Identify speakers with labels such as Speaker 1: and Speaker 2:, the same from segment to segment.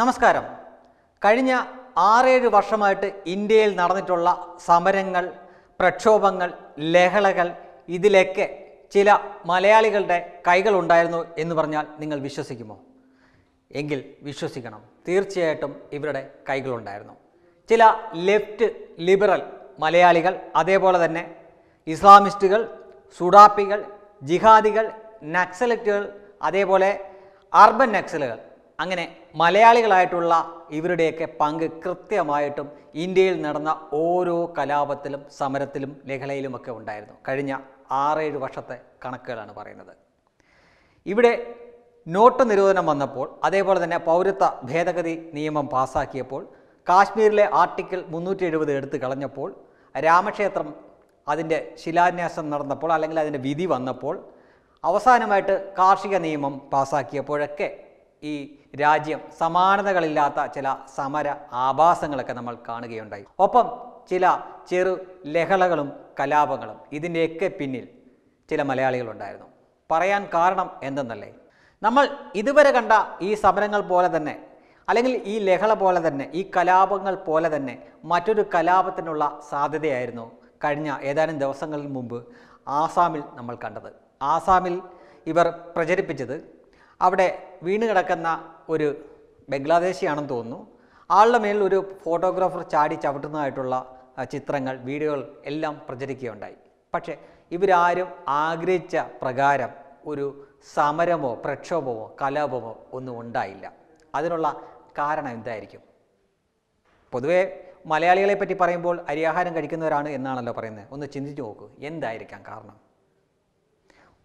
Speaker 1: നമസ്കാരം കഴിഞ്ഞ ആറേഴ് വർഷമായിട്ട് ഇന്ത്യയിൽ നടന്നിട്ടുള്ള സമരങ്ങൾ പ്രക്ഷോഭങ്ങൾ ലഹളകൾ ഇതിലൊക്കെ ചില മലയാളികളുടെ കൈകളുണ്ടായിരുന്നു എന്ന് പറഞ്ഞാൽ നിങ്ങൾ വിശ്വസിക്കുമോ എങ്കിൽ വിശ്വസിക്കണം തീർച്ചയായിട്ടും ഇവരുടെ കൈകളുണ്ടായിരുന്നു ചില ലെഫ്റ്റ് ലിബറൽ മലയാളികൾ അതേപോലെ തന്നെ ഇസ്ലാമിസ്റ്റുകൾ സുഡാപ്പികൾ ജിഹാദികൾ നക്സലറ്റുകൾ അതേപോലെ അർബൻ നക്സലുകൾ അങ്ങനെ മലയാളികളായിട്ടുള്ള ഇവരുടെയൊക്കെ പങ്ക് കൃത്യമായിട്ടും ഇന്ത്യയിൽ നടന്ന ഓരോ കലാപത്തിലും സമരത്തിലും ലഹളയിലുമൊക്കെ ഉണ്ടായിരുന്നു കഴിഞ്ഞ ആറേഴ് വർഷത്തെ കണക്കുകളാണ് പറയുന്നത് ഇവിടെ നോട്ട് നിരോധനം വന്നപ്പോൾ അതേപോലെ തന്നെ പൗരത്വ ഭേദഗതി നിയമം പാസാക്കിയപ്പോൾ കാശ്മീരിലെ ആർട്ടിക്കിൾ മുന്നൂറ്റി എഴുപത് എടുത്തു കളഞ്ഞപ്പോൾ രാമക്ഷേത്രം അതിൻ്റെ ശിലാന്യാസം നടന്നപ്പോൾ അല്ലെങ്കിൽ അതിൻ്റെ വിധി വന്നപ്പോൾ അവസാനമായിട്ട് കാർഷിക നിയമം പാസാക്കിയപ്പോഴൊക്കെ ഈ രാജ്യം സമാനതകളില്ലാത്ത ചില സമര ആഭാസങ്ങളൊക്കെ നമ്മൾ കാണുകയുണ്ടായി ഒപ്പം ചില ചെറു ലഹളകളും കലാപങ്ങളും ഇതിൻ്റെയൊക്കെ പിന്നിൽ ചില മലയാളികളുണ്ടായിരുന്നു പറയാൻ കാരണം എന്തെന്നല്ലേ നമ്മൾ ഇതുവരെ കണ്ട ഈ സമരങ്ങൾ പോലെ തന്നെ അല്ലെങ്കിൽ ഈ ലഹള പോലെ തന്നെ ഈ കലാപങ്ങൾ പോലെ തന്നെ മറ്റൊരു കലാപത്തിനുള്ള സാധ്യതയായിരുന്നു കഴിഞ്ഞ ഏതാനും ദിവസങ്ങളിൽ മുമ്പ് ആസാമിൽ നമ്മൾ കണ്ടത് ആസാമിൽ ഇവർ പ്രചരിപ്പിച്ചത് അവിടെ വീണ് കിടക്കുന്ന ഒരു ബംഗ്ലാദേശിയാണെന്ന് തോന്നുന്നു ആളുടെ മേലിൽ ഒരു ഫോട്ടോഗ്രാഫർ ചാടി ചവിട്ടുന്നതായിട്ടുള്ള ചിത്രങ്ങൾ വീഡിയോകൾ എല്ലാം പ്രചരിക്കുകയുണ്ടായി പക്ഷേ ഇവരാരും ആഗ്രഹിച്ച പ്രകാരം ഒരു സമരമോ പ്രക്ഷോഭമോ കലാപമോ ഒന്നും ഉണ്ടായില്ല അതിനുള്ള കാരണം എന്തായിരിക്കും പൊതുവേ മലയാളികളെ പറ്റി പറയുമ്പോൾ അരിയാഹാരം കഴിക്കുന്നവരാണ് എന്നാണല്ലോ പറയുന്നത് ഒന്ന് ചിന്തിച്ചു നോക്കൂ എന്തായിരിക്കാം കാരണം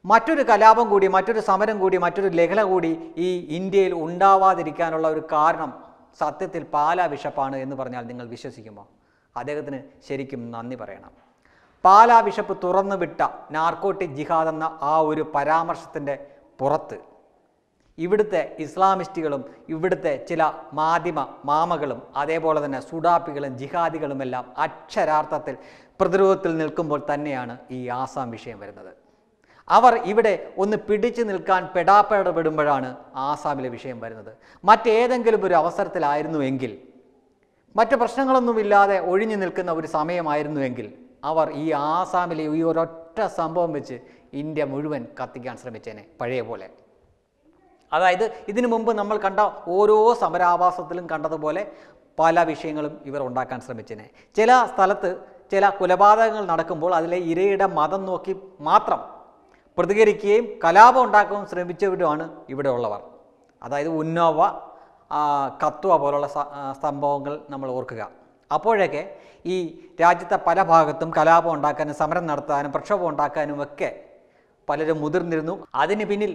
Speaker 1: മറ്റൊരു കലാപം കൂടി മറ്റൊരു സമരം കൂടി മറ്റൊരു ലഹള കൂടി ഈ ഇന്ത്യയിൽ ഉണ്ടാവാതിരിക്കാനുള്ള ഒരു കാരണം സത്യത്തിൽ പാലാ ബിഷപ്പാണ് എന്ന് പറഞ്ഞാൽ നിങ്ങൾ വിശ്വസിക്കുമോ അദ്ദേഹത്തിന് ശരിക്കും നന്ദി പറയണം പാലാ ബിഷപ്പ് തുറന്നു വിട്ട നാർക്കോട്ടിക് ജിഹാദ് എന്ന ആ ഒരു പരാമർശത്തിൻ്റെ പുറത്ത് ഇവിടുത്തെ ഇസ്ലാമിസ്റ്റുകളും ഇവിടുത്തെ ചില മാധ്യമ മാമകളും അതേപോലെ തന്നെ സുഡാപ്പികളും ജിഹാദികളുമെല്ലാം അക്ഷരാർത്ഥത്തിൽ പ്രതിരോധത്തിൽ നിൽക്കുമ്പോൾ തന്നെയാണ് ഈ ആസാം വിഷയം വരുന്നത് അവർ ഇവിടെ ഒന്ന് പിടിച്ചു നിൽക്കാൻ പെടാപ്പെടപ്പെടുമ്പോഴാണ് ആസാമിലെ വിഷയം വരുന്നത് മറ്റേതെങ്കിലും ഒരു അവസരത്തിലായിരുന്നുവെങ്കിൽ മറ്റ് പ്രശ്നങ്ങളൊന്നുമില്ലാതെ ഒഴിഞ്ഞു നിൽക്കുന്ന ഒരു സമയമായിരുന്നുവെങ്കിൽ അവർ ഈ ആസാമിലെ ഈ ഒരൊറ്റ സംഭവം വെച്ച് ഇന്ത്യ മുഴുവൻ കത്തിക്കാൻ ശ്രമിച്ചേനെ പഴയ പോലെ അതായത് ഇതിനു മുമ്പ് നമ്മൾ കണ്ട ഓരോ സമരാവാസത്തിലും കണ്ടതുപോലെ പല വിഷയങ്ങളും ഇവർ ഉണ്ടാക്കാൻ ശ്രമിച്ചേനെ ചില സ്ഥലത്ത് ചില കൊലപാതകങ്ങൾ നടക്കുമ്പോൾ അതിലെ ഇരയുടെ മതം നോക്കി മാത്രം പ്രതികരിക്കുകയും കലാപം ഉണ്ടാക്കുകയും ശ്രമിച്ചവരുമാണ് ഇവിടെ ഉള്ളവർ അതായത് ഉന്നോവ കത്വ പോലുള്ള സംഭവങ്ങൾ നമ്മൾ ഓർക്കുക അപ്പോഴൊക്കെ ഈ രാജ്യത്തെ പല ഭാഗത്തും കലാപം ഉണ്ടാക്കാനും സമരം നടത്താനും പ്രക്ഷോഭം ഉണ്ടാക്കാനും ഒക്കെ പലരും മുതിർന്നിരുന്നു അതിന് പിന്നിൽ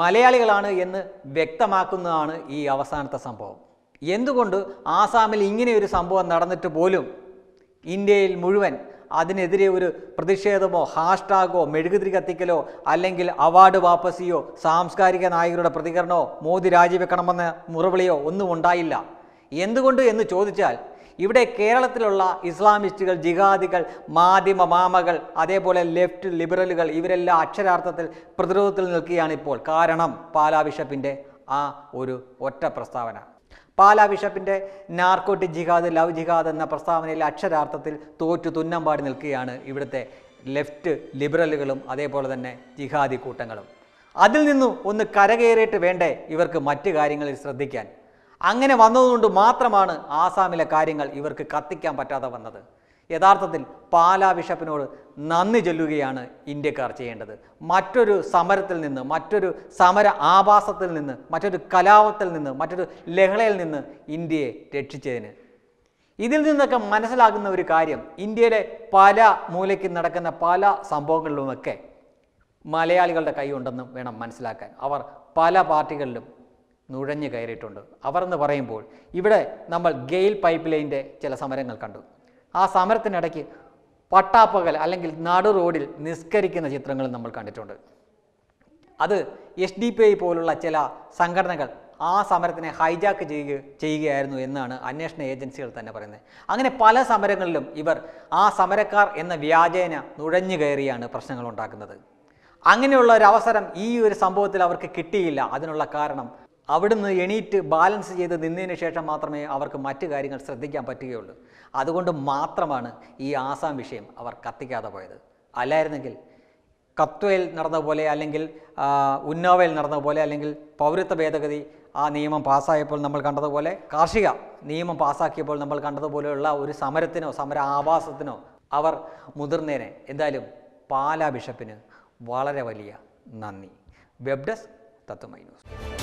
Speaker 1: മലയാളികളാണ് എന്ന് വ്യക്തമാക്കുന്നതാണ് ഈ അവസാനത്തെ സംഭവം എന്തുകൊണ്ട് ആസാമിൽ ഇങ്ങനെ ഒരു സംഭവം നടന്നിട്ട് പോലും ഇന്ത്യയിൽ മുഴുവൻ അതിനെതിരെ ഒരു പ്രതിഷേധമോ ഹാഷ്ടാഗോ മെഴുകുതിരി കത്തിക്കലോ അല്ലെങ്കിൽ അവാർഡ് വാപ്പസിയോ സാംസ്കാരിക നായകരുടെ പ്രതികരണമോ മോദി രാജിവെക്കണമെന്ന മുറവിളിയോ ഒന്നും ഉണ്ടായില്ല എന്തുകൊണ്ട് എന്ന് ചോദിച്ചാൽ ഇവിടെ കേരളത്തിലുള്ള ഇസ്ലാമിസ്റ്റുകൾ ജിഹാദികൾ മാധ്യമ മാമകൾ അതേപോലെ ലെഫ്റ്റ് ലിബറലുകൾ ഇവരെല്ലാം അക്ഷരാർത്ഥത്തിൽ പ്രതിരോധത്തിൽ നിൽക്കുകയാണിപ്പോൾ കാരണം പാലാ ബിഷപ്പിൻ്റെ ആ ഒരു ഒറ്റ പ്രസ്താവന പാലാ ബിഷപ്പിൻ്റെ നാർക്കോട്ടിക് ജിഹാദ് ലവ് ജിഹാദ് എന്ന പ്രസ്താവനയിൽ അക്ഷരാർത്ഥത്തിൽ തോറ്റു തുന്നമ്പാടി നിൽക്കുകയാണ് ഇവിടുത്തെ ലെഫ്റ്റ് ലിബറലുകളും അതേപോലെ തന്നെ ജിഹാദി കൂട്ടങ്ങളും അതിൽ നിന്നും ഒന്ന് കരകയറിയിട്ട് വേണ്ടേ ഇവർക്ക് മറ്റു കാര്യങ്ങളിൽ ശ്രദ്ധിക്കാൻ അങ്ങനെ വന്നതുകൊണ്ട് മാത്രമാണ് ആസാമിലെ കാര്യങ്ങൾ ഇവർക്ക് കത്തിക്കാൻ പറ്റാതെ വന്നത് യഥാർത്ഥത്തിൽ പാലാ ബിഷപ്പിനോട് നന്ദി ചൊല്ലുകയാണ് ഇന്ത്യക്കാർ ചെയ്യേണ്ടത് മറ്റൊരു സമരത്തിൽ നിന്ന് മറ്റൊരു സമര ആവാസത്തിൽ നിന്ന് മറ്റൊരു കലാപത്തിൽ നിന്ന് മറ്റൊരു ലഹളയിൽ നിന്ന് ഇന്ത്യയെ രക്ഷിച്ചതിന് ഇതിൽ നിന്നൊക്കെ മനസ്സിലാകുന്ന ഒരു കാര്യം ഇന്ത്യയിലെ പല മൂലയ്ക്ക് നടക്കുന്ന പല സംഭവങ്ങളിലുമൊക്കെ മലയാളികളുടെ കൈയുണ്ടെന്നും വേണം മനസ്സിലാക്കാൻ അവർ പല പാർട്ടികളിലും നുഴഞ്ഞു കയറിയിട്ടുണ്ട് അവർ എന്ന് പറയുമ്പോൾ ഇവിടെ നമ്മൾ ഗെയിൽ പൈപ്പ് ലൈൻ്റെ ചില സമരങ്ങൾ കണ്ടു ആ സമരത്തിനിടയ്ക്ക് പട്ടാപ്പകൽ അല്ലെങ്കിൽ നാട് റോഡിൽ നിസ്കരിക്കുന്ന ചിത്രങ്ങൾ നമ്മൾ കണ്ടിട്ടുണ്ട് അത് എസ് ഡി പി ഐ പോലുള്ള ചില സംഘടനകൾ ആ സമരത്തിനെ ഹൈജാക്ക് ചെയ്യുക ചെയ്യുകയായിരുന്നു എന്നാണ് അന്വേഷണ ഏജൻസികൾ തന്നെ പറയുന്നത് അങ്ങനെ പല സമരങ്ങളിലും ഇവർ ആ സമരക്കാർ എന്ന വ്യാജേന നുഴഞ്ഞു കയറിയാണ് പ്രശ്നങ്ങൾ ഉണ്ടാക്കുന്നത് അങ്ങനെയുള്ള ഒരു അവസരം ഈ ഒരു സംഭവത്തിൽ അവർക്ക് കിട്ടിയില്ല അതിനുള്ള കാരണം അവിടുന്ന് എണീറ്റ് ബാലൻസ് ചെയ്ത് നിന്നതിന് ശേഷം മാത്രമേ അവർക്ക് മറ്റ് കാര്യങ്ങൾ ശ്രദ്ധിക്കാൻ പറ്റുകയുള്ളൂ അതുകൊണ്ട് മാത്രമാണ് ഈ ആസാം വിഷയം അവർ കത്തിക്കാതെ പോയത് അല്ലായിരുന്നെങ്കിൽ കത്വയിൽ നടന്ന പോലെ അല്ലെങ്കിൽ ഉന്നാവയിൽ നടന്ന പോലെ അല്ലെങ്കിൽ പൗരത്വ ഭേദഗതി ആ നിയമം പാസ്സായപ്പോൾ നമ്മൾ കണ്ടതുപോലെ കാർഷിക നിയമം പാസ്സാക്കിയപ്പോൾ നമ്മൾ കണ്ടതുപോലെയുള്ള ഒരു സമരത്തിനോ സമര ആവാസത്തിനോ അവർ മുതിർന്നേനെ എന്തായാലും പാലാ ബിഷപ്പിന് വളരെ വലിയ നന്ദി വെബ് ഡെസ്ക് തത്വമൈ ന്യൂസ്